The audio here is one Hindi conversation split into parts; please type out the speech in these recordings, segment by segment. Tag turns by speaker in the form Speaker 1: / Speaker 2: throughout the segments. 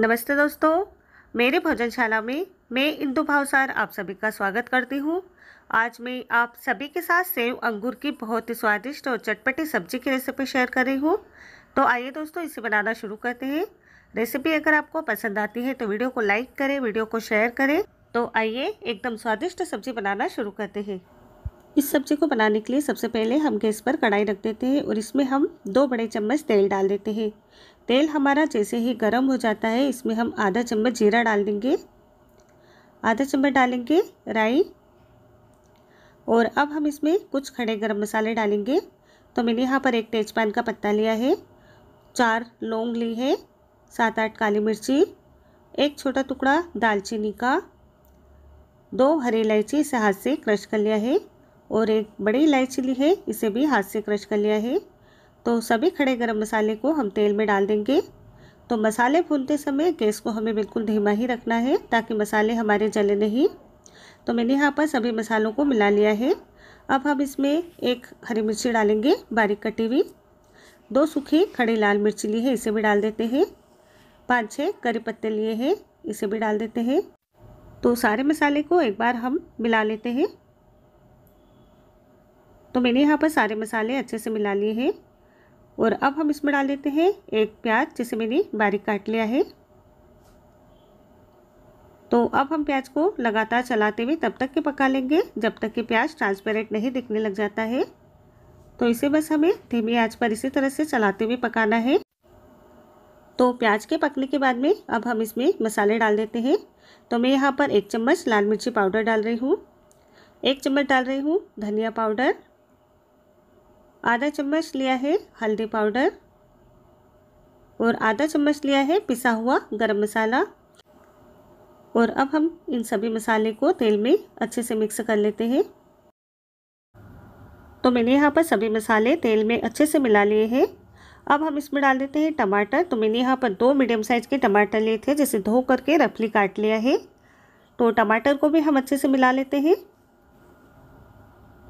Speaker 1: नमस्ते दोस्तों मेरे भोजनशाला में मैं इंदु भावसार आप सभी का स्वागत करती हूँ आज मैं आप सभी के साथ सेव अंगूर की बहुत ही स्वादिष्ट और चटपटी सब्जी की रेसिपी शेयर कर रही हूँ तो आइए दोस्तों इसे बनाना शुरू करते हैं रेसिपी अगर आपको पसंद आती है तो वीडियो को लाइक करें वीडियो को शेयर करें तो आइए एकदम स्वादिष्ट सब्जी बनाना शुरू करते हैं इस सब्जी को बनाने के लिए सबसे पहले हम गैस पर कढ़ाई रख देते हैं और इसमें हम दो बड़े चम्मच तेल डाल देते हैं तेल हमारा जैसे ही गर्म हो जाता है इसमें हम आधा चम्मच जीरा डाल देंगे आधा चम्मच डालेंगे राई और अब हम इसमें कुछ खड़े गर्म मसाले डालेंगे तो मैंने यहाँ पर एक तेजपान का पत्ता लिया है चार लौंग ली है सात आठ काली मिर्ची एक छोटा टुकड़ा दालचीनी का दो हरी इलायची इसे हाथ से क्रश कर लिया है और एक बड़ी इलायची ली है इसे भी हाथ से क्रश कर लिया है तो सभी खड़े गरम मसाले को हम तेल में डाल देंगे तो मसाले भूनते समय गैस को हमें बिल्कुल धीमा ही रखना है ताकि मसाले हमारे जले नहीं तो मैंने यहाँ पर सभी मसालों को मिला लिया है अब हम इसमें एक हरी मिर्ची डालेंगे बारीक कटी हुई दो सूखी खड़ी लाल मिर्ची ली है इसे भी डाल देते हैं पाँच छः करी पत्ते लिए हैं इसे भी डाल देते हैं तो सारे मसाले को एक बार हम मिला लेते हैं तो मैंने यहाँ पर सारे मसाले अच्छे से मिला लिए हैं और अब हम इसमें डाल देते हैं एक प्याज जिसे मैंने बारीक काट लिया है तो अब हम प्याज को लगातार चलाते हुए तब तक के पका लेंगे जब तक कि प्याज ट्रांसपेरेंट नहीं दिखने लग जाता है तो इसे बस हमें धीमी आंच पर इसी तरह से चलाते हुए पकाना है तो प्याज के पकने के बाद में अब हम इसमें मसाले डाल देते हैं तो मैं यहाँ पर एक चम्मच लाल मिर्ची पाउडर डाल रही हूँ एक चम्मच डाल रही हूँ धनिया पाउडर आधा चम्मच लिया है हल्दी पाउडर और आधा चम्मच लिया है पिसा हुआ गरम मसाला और अब हम इन सभी मसाले को तेल में अच्छे से मिक्स कर लेते हैं तो मैंने यहाँ पर सभी मसाले तेल में अच्छे से मिला लिए हैं अब हम इसमें डाल देते हैं टमाटर तो मैंने यहाँ पर दो मीडियम साइज़ के टमाटर लिए थे जिसे धो करके रफली काट लिया है तो टमाटर को भी हम अच्छे से मिला लेते हैं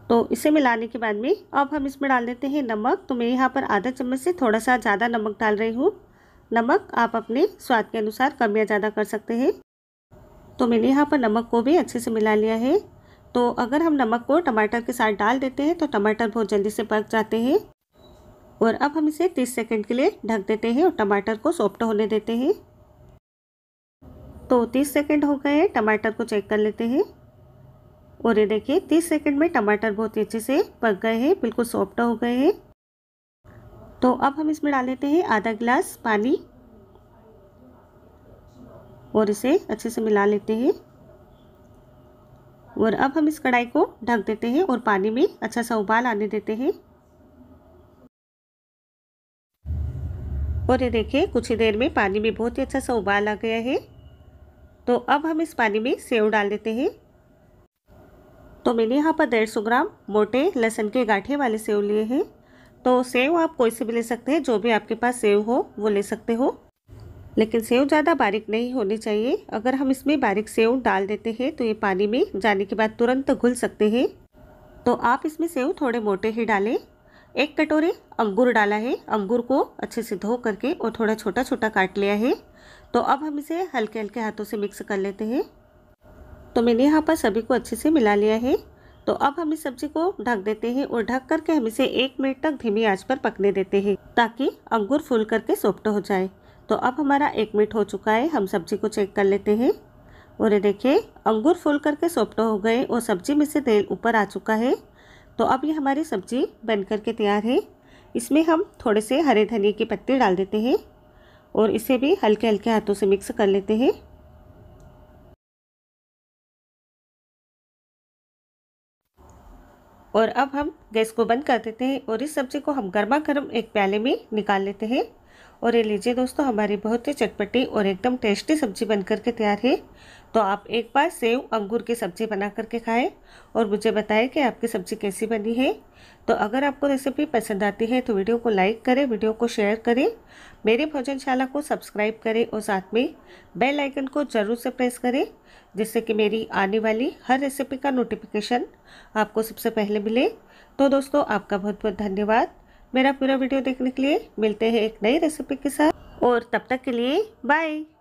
Speaker 1: तो इसे मिलाने के बाद में अब हम इसमें डाल देते हैं नमक तो मैं यहाँ पर आधा चम्मच से थोड़ा सा ज़्यादा नमक डाल रही हूँ नमक आप अपने स्वाद के अनुसार कम या ज़्यादा कर सकते हैं तो मैंने यहाँ पर नमक को भी अच्छे से मिला लिया है तो अगर हम नमक को टमाटर के साथ डाल देते हैं तो टमाटर बहुत जल्दी से पक जाते हैं और अब हम इसे 30 सेकंड के लिए ढक देते हैं और टमाटर को सॉफ्ट होने देते हैं तो 30 सेकंड हो गए टमाटर को चेक कर लेते हैं और ये देखिए 30 सेकंड में टमाटर बहुत अच्छे से पक गए हैं बिल्कुल सॉफ्ट हो गए हैं तो अब हम इसमें डाल लेते हैं आधा गिलास पानी और इसे अच्छे से मिला लेते हैं और अब हम इस कढ़ाई को ढक देते हैं और पानी में अच्छा सा उबाल आने देते हैं और ये देखिए कुछ ही देर में पानी में बहुत ही अच्छा सा उबाल आ गया है तो अब हम इस पानी में सेव डाल देते हैं तो मैंने यहाँ पर डेढ़ सौ ग्राम मोटे लहसन के गाठे वाले सेव लिए हैं तो सेव आप कोई से भी ले सकते हैं जो भी आपके पास सेव हो वो ले सकते हो लेकिन सेव ज़्यादा बारीक नहीं होने चाहिए अगर हम इसमें बारीक सेव डाल देते हैं तो ये पानी में जाने के बाद तुरंत घुल सकते हैं तो आप इसमें सेव थोड़े मोटे ही डालें एक कटोरी अंगूर डाला है अंगूर को अच्छे से धो करके और थोड़ा छोटा छोटा काट लिया है तो अब हम इसे हल्के हल्के हाथों से मिक्स कर लेते हैं तो मैंने यहाँ पर सभी को अच्छे से मिला लिया है तो अब हम इस सब्जी को ढक देते हैं और ढक करके हम इसे एक मिनट तक धीमी आंच पर पकने देते हैं ताकि अंगूर फूल करके सोफ्ट हो जाए तो अब हमारा एक मिनट हो चुका है हम सब्जी को चेक कर लेते हैं और ये देखिए अंगूर फूल करके सॉफ्ट हो गए और सब्जी में से तेल ऊपर आ चुका है तो अब ये हमारी सब्जी बन करके तैयार है इसमें हम थोड़े से हरे धनिए की पत्ते डाल देते हैं और इसे भी हल्के हल्के हाथों से मिक्स कर लेते हैं और अब हम गैस को बंद कर देते हैं और इस सब्ज़ी को हम गर्मा गर्म एक प्याले में निकाल लेते हैं और ये लीजिए दोस्तों हमारी बहुत ही चटपटी और एकदम टेस्टी सब्ज़ी बनकर के तैयार है तो आप एक बार सेव अंगूर की सब्ज़ी बना करके खाएं और मुझे बताएं कि आपकी सब्ज़ी कैसी बनी है तो अगर आपको रेसिपी पसंद आती है तो वीडियो को लाइक करें वीडियो को शेयर करें मेरे भोजनशाला को सब्सक्राइब करें और साथ में बेल आइकन को ज़रूर से प्रेस करें जिससे कि मेरी आने वाली हर रेसिपी का नोटिफिकेशन आपको सबसे पहले मिले तो दोस्तों आपका बहुत बहुत धन्यवाद मेरा पूरा वीडियो देखने के लिए मिलते हैं एक नई रेसिपी के साथ और तब तक के लिए बाय